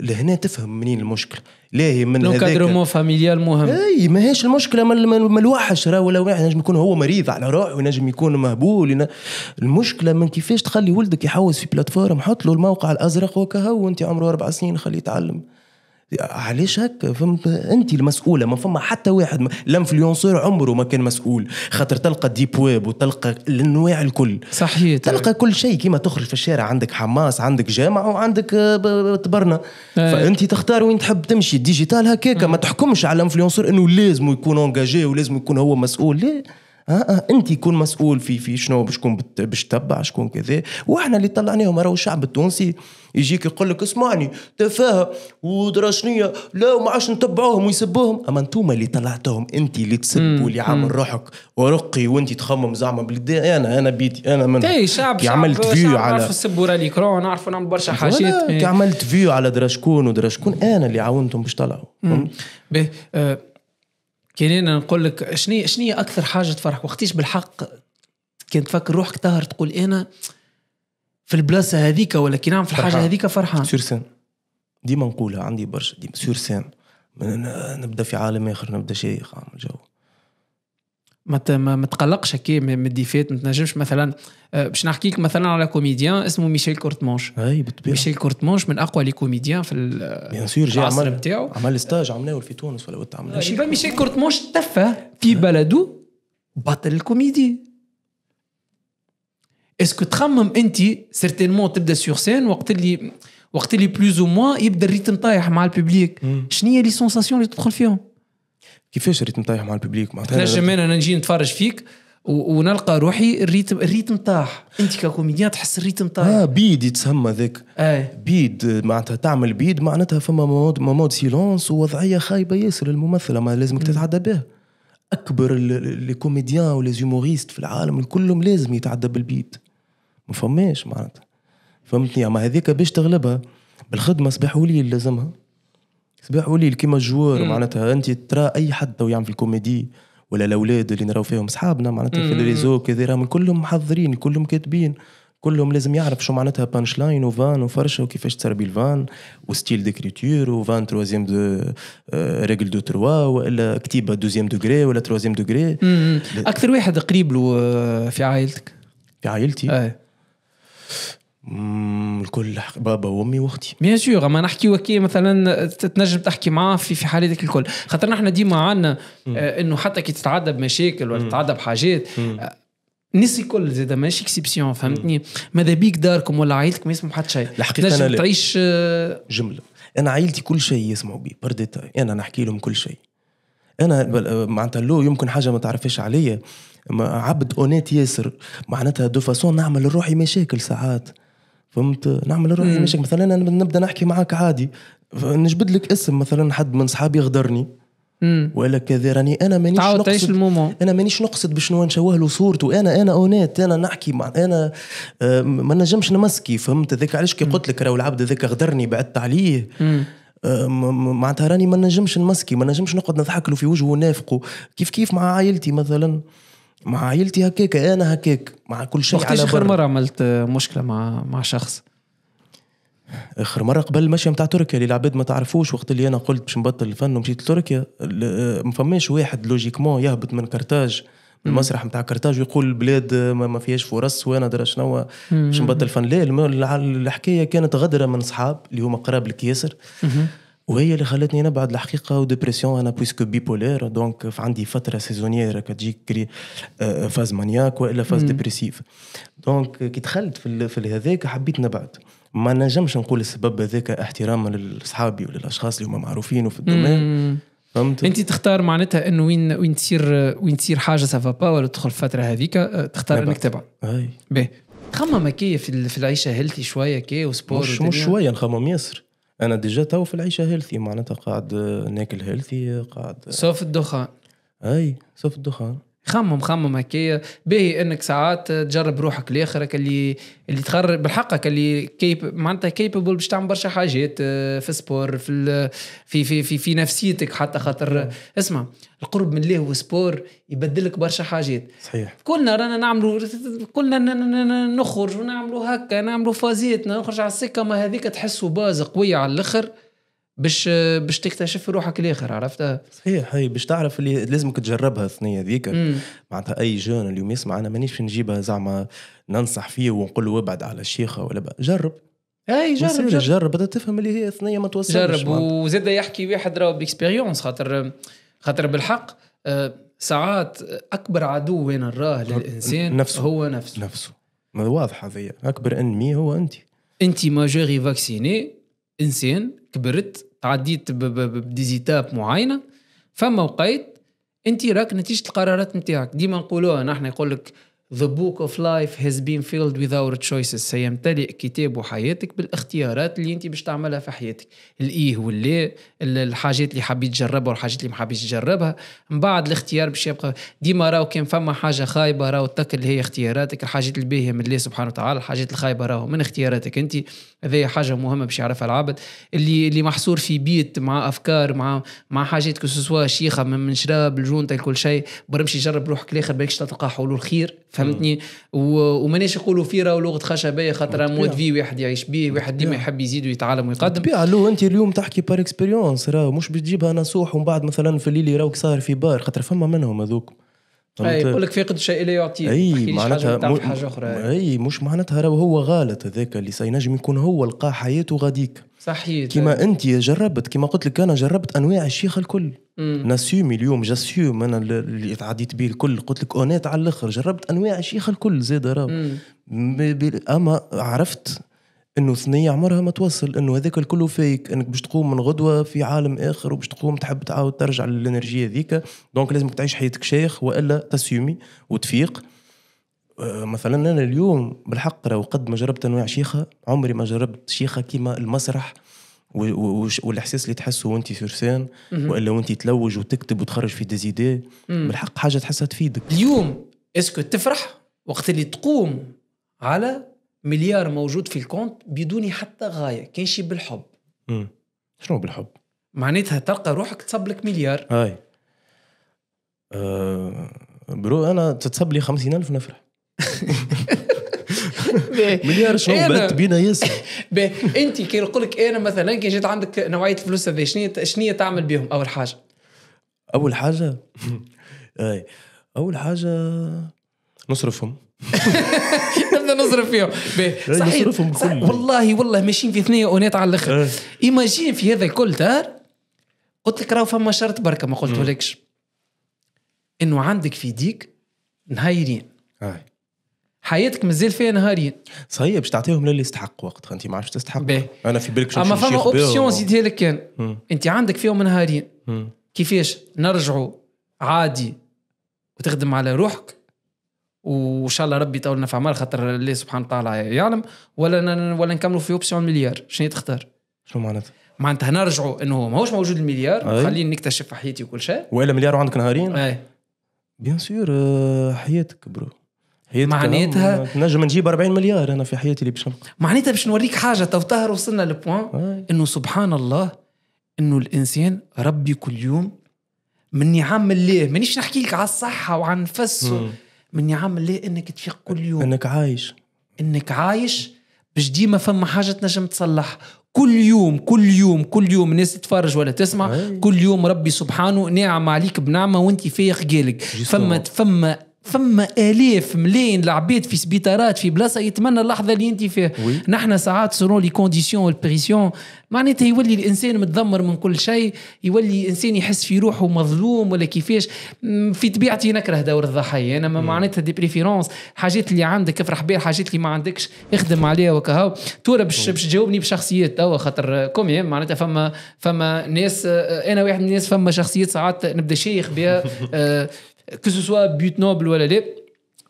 B: لهنا تفهم
A: منين المشكل لا هي من لونكادرومون فاميليال مهم اي ماهيش المشكله ما الوحش
B: راه ولا واحد نجم يكون هو مريض على روحه نجم يكون مهبول المشكله من كيفاش تخلي ولدك يحوس في بلاتفورم حط له الموقع الازرق وكهو وانت عمره اربع سنين خليه يتعلم علاش هكا فهمت انت المسؤوله ما فما حتى واحد لانفلونسور عمره ما كان مسؤول خاطر تلقى ديب ويب وتلقى الانواع الكل صحيح تلقى كل شيء كيما تخرج في الشارع عندك حماس عندك جامعه وعندك آه، تبرنا إيه. فانت تختار وين تحب تمشي الديجيتال هكاك إيه. ما تحكمش على الانفلونسور انه لازم يكون انجاجي ولازم يكون هو مسؤول لا ها آه، آه، انت كون مسؤول في في شنو باش تكون باش تتبع شكون كذا واحنا اللي طلعناهم راهو الشعب التونسي يجيك يقول لك اسمعني تفاهه ودرا لا وما عادش نتبعوهم ويسبوهم اما انتوما اللي طلعتهم انت اللي تسب واللي عامل روحك ورقي وانت تخمم زعما بلدي انا انا بيتي انا من اي شعب كي عملت فيو على نعرفوا
A: نسبوا رالي كرون نعرفوا نعمل برشا حاجات كي إيه. عملت
B: فيو على درا شكون ودرا شكون انا اللي عاونتهم باش طلعوا
A: كاين انا نقول لك شنو شنو اكثر حاجه تفرحك وقتيش بالحق كان تفكر روحك تهر تقول انا في البلاصه هذيك ولا كي نعمل في الحاجه هذيك فرحان سور سان ديما نقولها عندي برشا ديما
B: سور سان نبدا في عالم اخر نبدا شيخ عامل جو
A: ما ما تقلقش هكا من الديفات ما تنجمش مثلا آه، باش نحكي لك مثلا على كوميديان اسمه ميشيل كورتمونش اي بالطبيعه ميشيل كورتمونش من اقوى لي كوميديان في بيان سور جاي عمل نتاعو عمل ستاج عملناه في تونس ولا وقت عملناه شيبا آه، ميشيل كورتمونش تفه في أه. بلده بطل الكوميدي اسكو تخمم انت سيرتينمون تبدا سور سين وقت اللي وقت اللي بلوز او موان يبدا الريتم طايح مع الببليك شنو هي لي سونساسيون اللي تدخل فيهم كيفاش الريتم طايح مع الببليك معناتها نجم انا نجي نتفرج فيك ونلقى روحي الريتم الريتم طاح انت ككوميديان تحس
B: الريتم طاح اه بيد يتسمى ذاك آه. بيد معناتها تعمل بيد معناتها فما مود مود سيلونس ووضعيه خايبه ياسر الممثله ما لازمك تتعدى بها اكبر لي كوميديان ولي في العالم كلهم لازم يتعدى بالبيد ما فماش معناتها فهمتني اما هذيك باش تغلبها بالخدمه صباح وليل لازمها صباح وليل كيما الجوار معناتها انت ترى اي حد تو يعمل في الكوميدي ولا الاولاد اللي نراو فيهم صحابنا معناتها في الريزو كذا راهم كلهم محضرين كلهم كاتبين كلهم لازم يعرف شو معناتها بانش لاين وفان وفرشه وكيفاش تربي الفان وستيل ديكريتور وفان تروازيام دو ريغل دو تروا ولا كتيبه دوزيام دوغري ولا تروازيام دوغري
A: اكثر واحد قريب له آه، في عائلتك في عائلتي؟ ايه
B: الكل بابا وامي واختي
A: بيان سور اما نحكي وكي مثلا تنجم تحكي معاه في في حالتك الكل خاطر نحن ديما عندنا آه، انه حتى كي تتعدى بمشاكل ولا تتعدى بحاجات الناس آه، الكل زاد ماشي اكسبسيون فهمتني ماذا بيك داركم ولا عائلتك ما يسمعوا حتى شيء الحقيقه انا تعيش آه، جمله انا عائلتي كل
B: شيء يسمعوا بيه بار ديتاي انا نحكي لهم كل شيء انا معناتها لو يمكن حاجه ما تعرفش عليا عبد اونيت ياسر معناتها دو فاسون نعمل لروحي مشاكل ساعات فهمت نعمل روحي مشك مثلا انا نبدا نحكي معاك عادي نجبد لك اسم مثلا حد من صحابي غدرني ولا كذا راني انا مانيش نقصد تعيش المومون انا مانيش نقصد بشنو نشوه له صورته انا انا اونيت انا نحكي مع انا آه، ما نجمش نمسكي فهمت هذاك علاش كي قلت لك راهو العبد هذاك غدرني بعدت عليه آه، معناتها راني ما نجمش نمسكي ما نجمش نقعد نضحك له في وجهه ونافقه كيف كيف مع عائلتي مثلا مع عائلتي هكاك انا هكاك مع كل شيء وقتاش اخر مره
A: عملت مشكله
B: مع مع شخص اخر مره قبل المشي نتاع تركيا اللي العباد ما تعرفوش وقت اللي انا قلت باش نبطل الفن ومشيت لتركيا ما فماش واحد لوجيكمون يهبط من كرتاج من المسرح نتاع كرتاج ويقول البلاد ما فيهاش فرص وانا درا شنو باش نبطل الفن لا الحكايه كانت غدره من صحاب اللي هما قراب لك ياسر وهي اللي خلتني نبعد الحقيقه وديبرسيون انا بويسكو بيبولير دونك عندي فتره سيزونيير تجيك فاز مانياك والا فاز ديبرسيف دونك كي دخلت في, في هذاك حبيت نبعد ما نجمش نقول السبب هذاك احتراما للصحابي وللاشخاص اللي هما معروفين وفي الدومين فهمت انت
A: تختار معناتها انه وين وين تصير وين تصير حاجه سافا با ولا تدخل الفتره هذيك آه، تختار انك تبعد اي باهي تخمم كي في العيشه هيلثي شويه كي
B: وسبور مش, مش شويه نخمم ياسر انا ديجا تو في العيشه هيلثي معناتها قاعد ناكل هيلثي قاعد سوف الدخان اي سوف الدخان
A: خمم خمم هكايا باهي انك ساعات تجرب روحك لاخرك اللي اللي تخرج بالحقك اللي كيب معناتها كيبل باش تعمل برشا حاجات آه، في سبور في ال... في, في في في نفسيتك حتى خاطر اسمع القرب من الله والسبور يبدلك برشا حاجات صحيح كلنا رانا نعملوا كلنا نخرج ونعملوا هكا نعملوا فازيتنا نخرج على السكه ما هذيك تحسوا باز قويه على الاخر باش باش تكتشف روحك الاخر عرفت
B: صحيح هي باش تعرف اللي لازمك تجربها الثنيه ذيك معناتها اي جون اليوم يسمع انا مانيش نجيبها زعما ننصح فيه ونقول له ابعد على الشيخه ولا بقى. جرب اي جرب جرب, جرب. تفهم اللي هي ثنيه ما توصلش جرب وزاد
A: يحكي واحد راه باكسبيريونس خاطر خاطر بالحق آه، ساعات
B: اكبر عدو وين نراه للانسان نفسه هو نفسه نفسه واضحه هذه اكبر
A: انمي هو انت انت ماجوري فاكسيني انسان كبرت تعديت بديزيتاب معينه فما وقيت انت راك نتيجه القرارات نتاعك ديما نقولوها نحن يقول لك The Book of Life has been filled with our choices سيمتلئ كتاب حياتك بالاختيارات اللي انت باش تعملها في حياتك الايه واللا الحاجات اللي حبيت تجربها والحاجات اللي ما حبيتش تجربها من بعد الاختيار باش يبقى ديما راهو كان فما حاجه خايبه راهو تكل هي اختياراتك الحاجات الباهيه من الله سبحانه وتعالى الحاجات الخايبه راهو من اختياراتك انت هذه حاجه مهمه باش يعرفها العبد اللي اللي محصور في بيت مع افكار مع مع حاجات كسوسوا شيخه من شراب لجونتك كل شيء برمشي جرب روحك الاخر بالك تلقى حلول خير فهمتني وماناش نقولوا فيه راه لغه خشبيه خاطر مود في واحد يعيش به واحد ديما يحب يزيد ويتعلم ويقدم بيع
B: لو انت اليوم تحكي بار اكسبيريونس راه مش بتجيبها تجيبها نصوح ومن بعد مثلا في الليل يراوك ساهر في بار خاطر فما منهم هذوك
A: اي يقول لك فيقد شيء لا يعطيه اي معناتها مو... حاجه اخرى يعني.
B: اي مش معناتها راهو هو غالط هذاك اللي سينجم يكون هو لقى حياته غاديك
A: صحيح كيما
B: انت جربت كيما قلت لك انا جربت انواع الشيخ الكل ناسيومي اليوم جاسيوم انا اللي تعديت به الكل قلت لك اونيت على الاخر جربت انواع الشيخ الكل زاد راهو اما عرفت انه ثنيه عمرها ما توصل انه هذاك الكل فيك انك باش تقوم من غدوه في عالم اخر وباش تقوم تحب تعاود ترجع للانرجي هذيك دونك لازمك تعيش حياتك شيخ والا تسيومي وتفيق آه، مثلا انا اليوم بالحق لو قد ما جربت انواع شيخه عمري ما جربت شيخه كيما المسرح والاحساس اللي تحسه وانت سيرسان والا وانت تلوج وتكتب وتخرج في ديزيدي بالحق حاجه تحسها
A: تفيدك اليوم اسكو تفرح وقت اللي تقوم على مليار موجود في الكونت بدون حتى غايه كان شي بالحب امم شنو بالحب معناتها تلقى روحك تصب لك مليار اي أه
B: برو انا تتصب لي 50000 نفرح
A: مليار شنو بات بينا ياسر انت كي نقول لك انا مثلا كي جيت عندك نوعيه الفلوس هذه شنو شنو تعمل بهم اول حاجه اول حاجه اي اول حاجه نصرفهم نبدا نصرف فيهم صحيح والله والله ماشيين في اثنين اونيت على الاخر ايماجين في هذا الكل دار قلت لك راهو فما شرط بركه ما لكش انه عندك في ديك نهايرين آه. حياتك مازال فيها نهارين صحيح باش تعطيهم للي
B: يستحق وقت انت ما عادش تستحق انا في بالك اما فما اوبسيون زيدها
A: لك كان انت عندك فيهم نهارين كيفاش نرجعوا عادي وتخدم على روحك وان شاء الله ربي يطول لنا في عمر خاطر الله سبحانه وتعالى يعلم ولا ولا نكملوا في اوبسيون مليار شنو تختار؟ شو معناتها؟ معناتها نرجعوا انه ماهوش موجود المليار خليني نكتشف في حياتي وكل شيء
B: ولا مليار وعندك نهارين؟
A: اي بيان آه،
B: سور حياتك برو حياتك معناتها نجم نجيب 40 مليار انا في حياتي اللي باش
A: معناتها باش نوريك حاجه تو طاهر وصلنا لبوان انه سبحان الله انه الانسان ربي كل يوم من نعم الله مانيش نحكي لك على الصحه وعن النفس من يعمل الله انك تفيق كل يوم انك عايش انك عايش باش ديما فما حاجه تنجم تصلح كل يوم كل يوم كل يوم الناس تتفرج ولا تسمع أي. كل يوم ربي سبحانه نعم عليك بنعمه وانت فايق قالك فما فما فما الاف ملايين العباد في سبيطارات في بلاصه يتمنى اللحظه اللي انت فيها نحن ساعات سورون لي كونديسيون والبريسيون معناتها يولي الانسان متذمر من كل شيء يولي الانسان يحس في روحه مظلوم ولا كيفاش في طبيعتي نكره دور الضحيه انا معناتها دي بريفيرونس حاجات اللي عندك افرح بها حاجات اللي ما عندكش اخدم عليها وكهو تورا باش باش تجاوبني بشخصيات توا خاطر كومي معناتها فما فما ناس انا واحد من الناس فما شخصيات ساعات نبدا شيخ بها آه، كو سوا بيوت نوبل ولا لا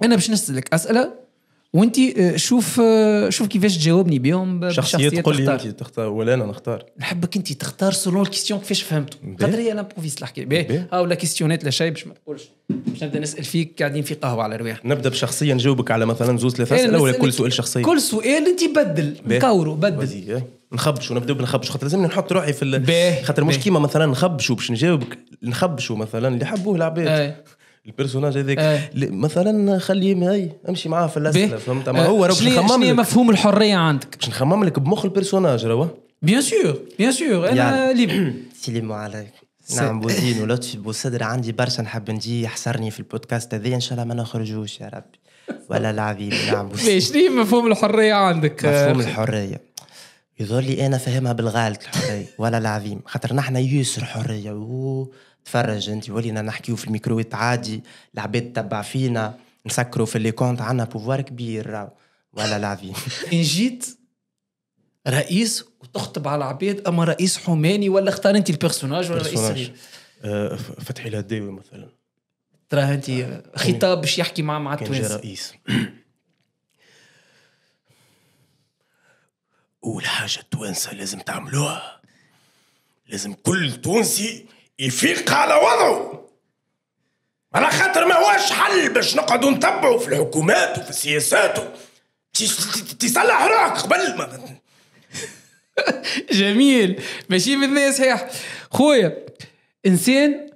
A: انا باش نسالك اسئله وانت آه، شوف آه، شوف كيفاش تجاوبني بهم شخصيه تقول لي انت
B: تختار ولا انا نختار
A: نحبك انت تختار سولون الكيستيون كيفاش فهمته قدر هي لامبروفيس الحكايه ها ولا كيستيونات لا شيء باش ما تقولش باش نبدا نسال فيك قاعدين في قهوه على رواح
B: نبدا بشخصيه نجاوبك على مثلا زوز ثلاث إيه، اسئله ولا كل سؤال شخصي كل
A: سؤال انت بدل نكورو بدل إيه.
B: نخبشوا نبداو بنخبشوا خاطر لازمني نحط روحي في خاطر مش كيما مثلا نخبشوا باش نجاوبك نخبشوا مثلا اللي حبوه العباد إيه. البيرسوناج هذاك آه. مثلا خليه معي امشي معاه في الاسئله فهمت ما آه. هو باش نخمم لك مفهوم الحريه عندك باش نخمم لك بمخ البيرسوناج راهو بيان سور بيان سور انا ليبر سليم عليك نعم بوزين ولطفي بوصدر عندي برشا نحب نجي يحصرني في البودكاست هذا ان شاء الله ما نخرجوش يا ربي ولا العظيم نعم بوزين
A: شنو مفهوم الحريه عندك مفهوم الحريه
B: يظهر لي انا فاهمها بالغالط الحريه ولا العظيم خاطر نحن يسر حريه تفرج انت ولينا نحكيو في الميكرويت عادي العباد تبع فينا نسكروا في لي كونت عندنا بوفوار كبير ولا ولا لافي ان
A: جيت رئيس وتخطب على العباد اما رئيس حماني ولا اختار انت البيرسوناج ولا رئيس
B: أه فتحي الهداوي مثلا
A: ترى انت
B: خطاب باش يحكي مع مع التونس رئيس اول حاجه التوانسه لازم تعملوها لازم كل تونسي يفيق على وضعه على خاطر ما هوش حل باش نقعدوا نتبعوا في الحكومات وفي سياساته تصلح
A: روحك قبل ما جميل ماشي بالنية صحيح خويا انسان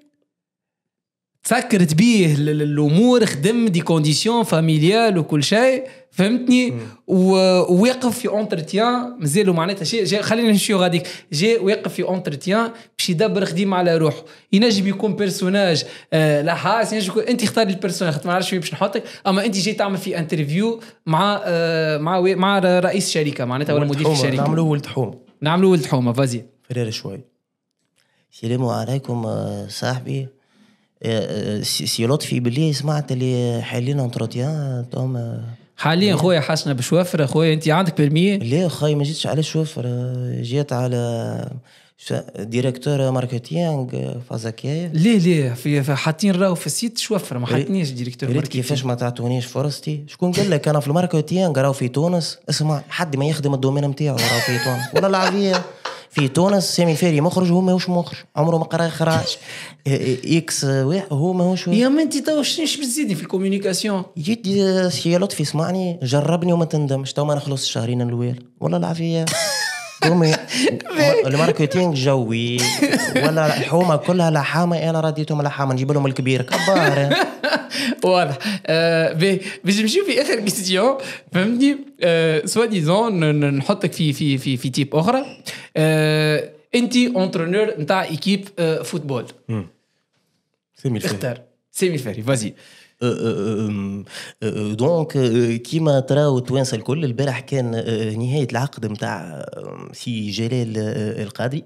A: تسكرت بيه الامور خدم دي كونديسيون فاميليال وكل شيء فهمتني وواقف في اونترتيان مازالو معناتها شيء جي خلينا نمشيو غاديك جاي واقف في اونترتيان باش يدبر خديمه على روحه ينجم يكون بيرسوناج آه لحاس ينجم يكون انت اختار البيرسوناج ما نعرفش باش نحطك اما انت جاي تعمل في انترفيو مع آه مع مع رئيس شركه معناتها ولا مدير الشركه نعملوا ولد حومه نعملوا ولد حومه فازي فرير شوي
B: السلام عليكم آه، صاحبي سي لطفي باللي سمعت اللي آه، حاليا انتروتيان توما
A: حاليا خويا حسنا بشوافره خويا انت عندك بالمية لا خويا ما جيتش على شوافره جيت على ديريكتور
B: ماركتينغ فازاكيا
A: ليه ليه في حاطين راهو في السيت شوفر ما حاطينيش
B: ديريكتور ريت كيفاش ما تعطونيش فرصتي شكون قال لك انا في الماركتينغ راهو في تونس اسمع حد ما يخدم الدومين نتاعو راهو في تونس ولا العظيم في تونس سامي فاري مخرج هو ماهوش مخرج عمره ما قرا خراج إيه، إيه، اكس واحد هو ماهوش يا ما انت تو شنو بتزيدني في الكوميونيكاسيون يدي آه، سي لطفي اسمعني جربني وما تندمش تو ما نخلص الشهرين الاول والله العافيه دومي الماركتينج جوي ولا الحومه كلها لحامه انا رديتهم لحامه نجيب لهم الكبير كبار
A: واضح باش نمشيو في اخر كيستيون فهمتني سوا ديزون نحطك في في في في تيب اخرى euh, انت اونترونور نتاع ايكيب فوتبول euh, سيمي الفاري اختار سيمي الفاري فازي
B: دونك كيما تراو التوانسه الكل البارح كان نهايه العقد نتاع سي جلال القادري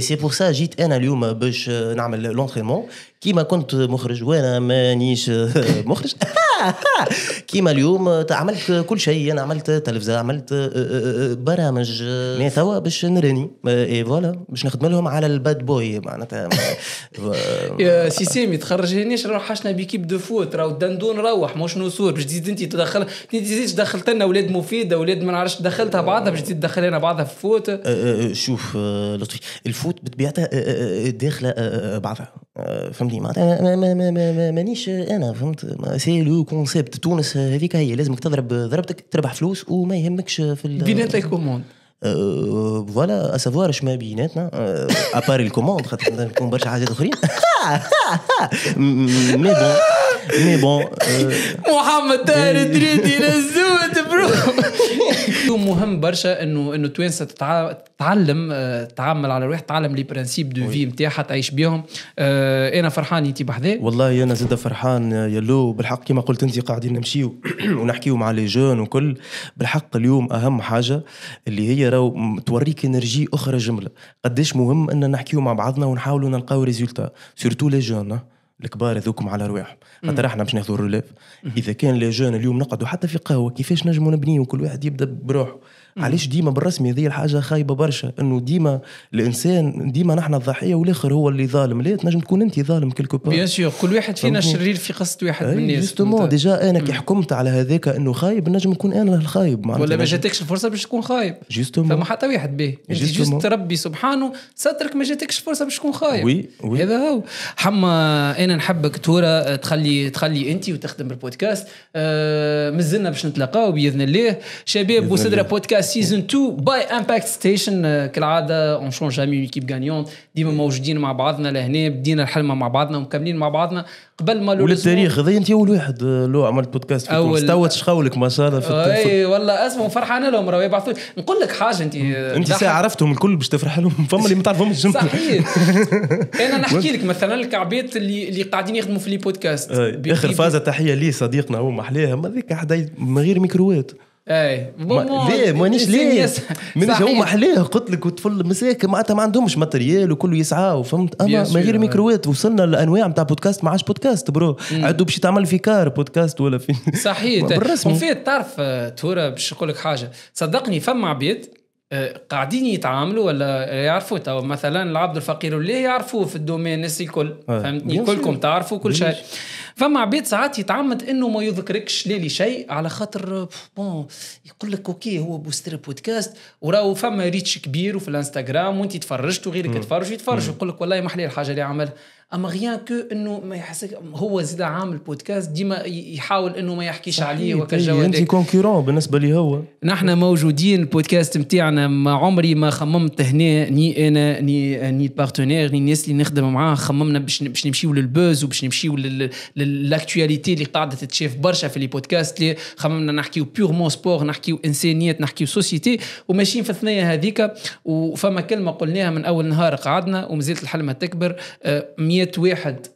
B: سي بور سا جيت انا اليوم باش نعمل لونترينمون كيما كنت مخرج وانا مانيش مخرج كيما اليوم عملت كل شيء انا عملت تلفزه عملت آه، آه، آه، برامج مي توا باش نراني اي فوالا باش نخدم لهم على الباد بوي معناتها
A: يا مي تخرج يتخرجنيش نروح حاشنا بيكيب دو فوت راهو دندون روح مش نصور باش تزيد انت تدخل انت تزيدش دخلت لنا اولاد مفيد اولاد ما نعرفش دخلتها بعضها باش تزيد تدخل لنا بعضها في فوت شوف لطفي الفوت بطبيعتها داخله بعضها فهمتني معناتها
B: ما ما ما مانيش انا فهمت سي لو كونسيبت تونس هذيك هي لازمك تضرب ضربتك تربح فلوس وما يهمكش في لي كوموند فوالا اسافوار اش ما بيناتنا ابار الكوموند خاطر نكون برشا حاجات اخرين
A: مي بون مي بون محمد طاهر دريدي للزود برو مهم برشا انه انه توانسه تتعلم تعمل على الواحد تعلم لي برانسيب دو في نتاعها تعيش بيهم انا فرحان انت بحذايا
B: والله انا زاد فرحان لو بالحق كما قلت انت قاعدين نمشيو ونحكيو مع لي جون وكل بالحق اليوم اهم حاجه اللي هي راهو توريك انرجي اخرى جمله قديش مهم ان نحكيو مع بعضنا ونحاولوا نلقاو ريزولتا سورتو لي جون الكبار ذوكم على رواحهم خاطر احنا باش ناخذوا الرولاف اذا كان لي جون اليوم نقعدوا حتى في قهوه كيفاش نجموا نبنيو كل واحد يبدا بروحه علاش ديما بالرسمي هذه الحاجه خايبه برشا انه ديما الانسان ديما نحن الضحيه والاخر هو اللي ظالم لا تنجم تكون انت ظالم كلكو بار بيان
A: سور كل واحد فينا شرير في قصه واحد من الناس جوستومون
B: ديجا انا كي حكمت على هذاك انه خايب نجم نكون
A: انا الخايب ولا ما جاتكش الفرصه باش تكون خايب جوستومون فما حتى واحد به جوست ربي سبحانه سترك ما جاتكش فرصه باش تكون خايب وي وي هذا هو حما انا نحبك تورا آه، تخلي تخلي انت وتخدم بالبودكاست أه مازلنا باش نتلاقاو باذن الله شباب وسدره بودكاست سيزون 2 باي امباكت ستيشن كالعاده اون شون جامي ليكيب غانيون ديما موجودين مع بعضنا لهنا بدينا الحلمه مع بعضنا ومكملين مع بعضنا قبل ما وللتاريخ
B: هذا انت اول واحد آه، لو عملت بودكاست في تونس توا تشخولك ما شاء الله في اي
A: والله اسمه فرحان لهم راهو يبعثوا نقول لك حاجه انت انت ساعه
B: عرفتهم الكل باش تفرح لهم فما اللي ما تعرفهمش صحيح
A: انا نحكي لك مثلا الكعبات اللي اللي قاعدين يخدموا في لي بودكاست آه، اخر فازه تحيه لي صديقنا
B: هو محليها ذيك حدا من غير ميكروات
A: اي ليه مانيش ليه مانيش هما محليه
B: قلت لك وطفل مساك معناتها ما عندهمش ماتريال وكله يسعى وفهمت اما من غير آه. ميكروات وصلنا لانواع نتاع بودكاست ما عادش بودكاست برو عدو باش تعمل في كار بودكاست ولا في صحيح بالرسم وفي
A: تعرف آه، تورا باش نقول لك حاجه صدقني فما عبيد آه، قاعدين يتعاملوا ولا يعرفوا تو مثلا العبد الفقير اللي يعرفوه في الدومين الناس الكل آه، فهمتني كلكم تعرفوا كل شيء فما عباد ساعات يتعمد انه ما يذكركش لي شيء على خاطر بون يقول لك اوكي هو بوستر بودكاست وراه فما ريتش كبير وفي الانستغرام وانت تفرجت وغيرك تفرج يتفرج يقول لك والله محلي الحاجه اللي عملها اما غيان كو انه ما يحسك هو زيد عامل بودكاست ديما يحاول انه ما يحكيش عليه وكجو انت كونكورون
B: بالنسبه لي هو
A: نحن موجودين البودكاست نتاعنا ما عمري ما خممت هنا ني انا ني ني بارتنير ني الناس اللي نخدم معاه خممنا باش باش نمشيو للبوز وباش نمشيو للاكتواليتي اللي قاعده تتشاف برشا في لي بودكاست اللي خممنا نحكيو بيغمون سبور نحكيو انسانيات نحكيو سوسيتي وماشيين في الثنيه هذيك وفما كلمه قلناها من اول نهار قعدنا ومازالت الحلمه تكبر آه، مية واحد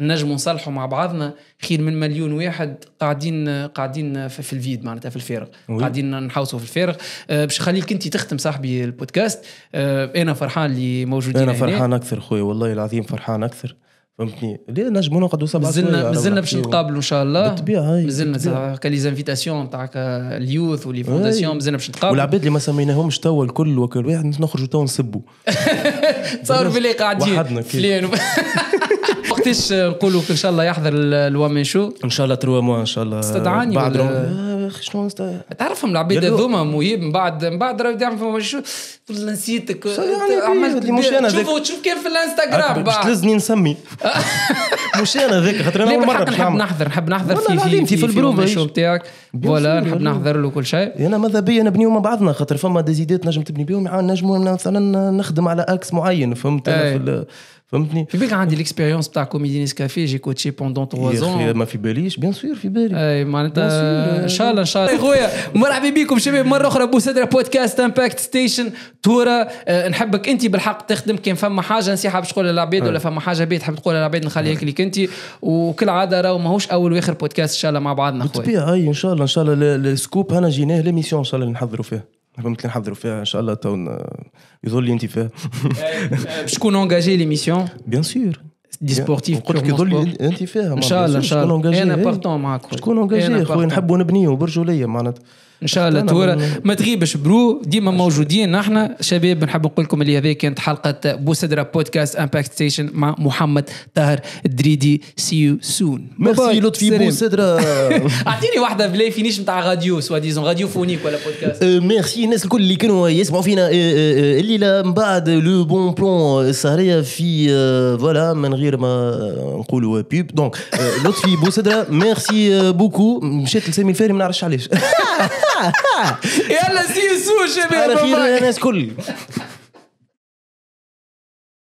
A: نجم نصلحوا مع بعضنا خير من مليون واحد قاعدين قاعدين في الفيد معناتها في الفارغ قاعدين نحوسوا في الفارغ آه، باش نخليك انت تختم صاحبي البودكاست آه، انا فرحان اللي موجودين انا فرحان هنا.
B: اكثر خويا والله العظيم فرحان اكثر فهمتني ليه نجمو
A: نقعدوا سبع مازلنا مازلنا باش نتقابلوا ان شاء الله بالطبيعه مازلنا لي زانفيتاسيون تاع آه، اليوث ولي فونداسيون مازلنا باش نتقابلوا والعباد اللي
B: ما سميناهمش توا الكل وكل واحد نخرجوا توا نسبوا
A: تصور باللي قاعدين فلان وقتاش نقولوا ان شاء الله يحضر الوامي شو ان شاء الله تروا موا ان شاء الله استدعاني بعد شنو تعرفهم العباد هذوما مهيب من بعد من بعد راهو يعمل فما شو نسيتك يعني عملت مش انا تشوفوا شوف كيف في الانستغرام باش تلزني نسمي مش انا ذاك خاطر انا مره نحب نحضر نحب نحضر في في في, في البروفا نتاعك فوالا نحب نحضر له كل
B: شيء انا ماذا بيا نبنيو مع بعضنا خاطر فما ديزيدات نجم تبني بيهم يعني نجم مثلا
A: نخدم على اكس معين فهمت إيه. فهمتني في بالك عندي الاكسبيريونس تاع كوميدي نسكافي جي كوتشي بوندون 3 زون ما في باليش بيان سور في بالي اي معناتها ان شاء الله ان شاء الله خويا مرحبا بكم شباب مره اخرى بوسدرة بودكاست امباكت ستيشن تورا آه، نحبك انت بالحق تخدم كان فما حاجه نصيحه باش تقولها للعباد ولا آه. فما حاجه بيت تحب تقولها للعباد نخليها آه. لك انت وكالعاده راهو ماهوش اول واخر بودكاست ان شاء الله مع بعضنا خويا
B: اي ان شاء الله ان شاء الله السكوب انا جيناه ليميسيون ان شاء الله نحضروا فيها فهمت اللي نحضروا فيها ان شاء الله تو يظل انت فيها شكون اونجاجي ليميسيون بيان سور
A: دي سبورتيف قلت لك يظل انت فيها ان شاء الله ان شاء الله انا بارتون
B: معاكم شكون اونجاجي خويا نحبوا
A: نبنيو برجوليه معناتها ان شاء الله تورا ما تغيبش برو ديما موجودين نحن شباب نحب نقول لكم اللي هذه كانت حلقه بوسدرا بودكاست امباكت ستيشن مع محمد طاهر الدريدي سي يو سون ميرسي لطفي بوسدرا اعطيني واحده بلاي فينيش نتاع راديو سوا ديزون راديو فونيك ولا بودكاست
B: ميرسي euh, الناس الكل اللي كانوا يسمعوا فينا euh, euh, الليله من بعد لو بون بلون السهريه في فوالا من غير ما نقولوا بيب دونك لطفي بوسدرا ميرسي بوكو مشيت لسامي الفاري ما نعرفش علاش
A: يلا سي سو شباب انا في الناس كل